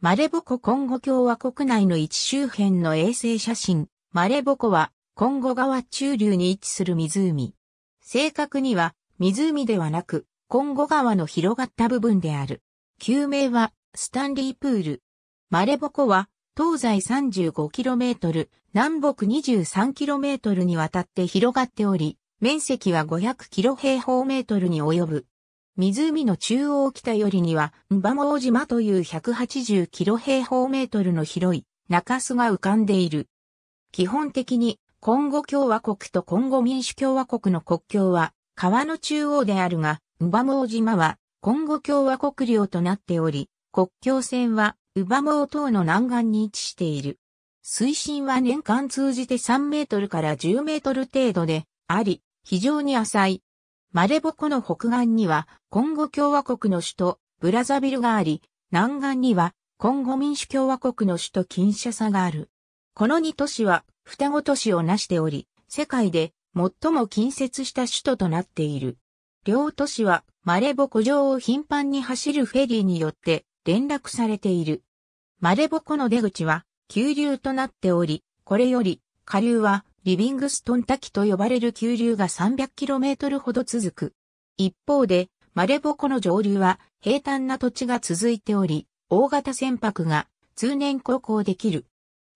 マレボココンゴ共和国内の一周辺の衛星写真。マレボコは、コンゴ川中流に位置する湖。正確には、湖ではなく、コンゴ川の広がった部分である。救名は、スタンリープール。マレボコは、東西 35km、南北 23km にわたって広がっており、面積は500キロ平方メートルに及ぶ。湖の中央北よりには、ンバモ島という180キロ平方メートルの広い中州が浮かんでいる。基本的に、コンゴ共和国とコンゴ民主共和国の国境は、川の中央であるが、ンバモ島は、コンゴ共和国領となっており、国境線は、ウバモー島の南岸に位置している。水深は年間通じて3メートルから10メートル程度で、あり、非常に浅い。マレボコの北岸には、コンゴ共和国の首都、ブラザビルがあり、南岸には、コンゴ民主共和国の首都キンシャサがある。この2都市は、双子都市をなしており、世界で最も近接した首都となっている。両都市は、マレボ湖上を頻繁に走るフェリーによって連絡されている。マレボコの出口は、急流となっており、これより、下流はリビングストン滝と呼ばれる急流が 300km ほど続く。一方で、マレボコの上流は平坦な土地が続いており、大型船舶が通年航行できる。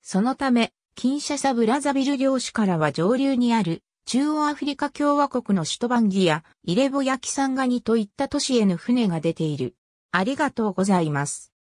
そのため、キンシャサブラザビル領主からは上流にある中央アフリカ共和国の首都バンギやイレボヤキサンガニといった都市への船が出ている。ありがとうございます。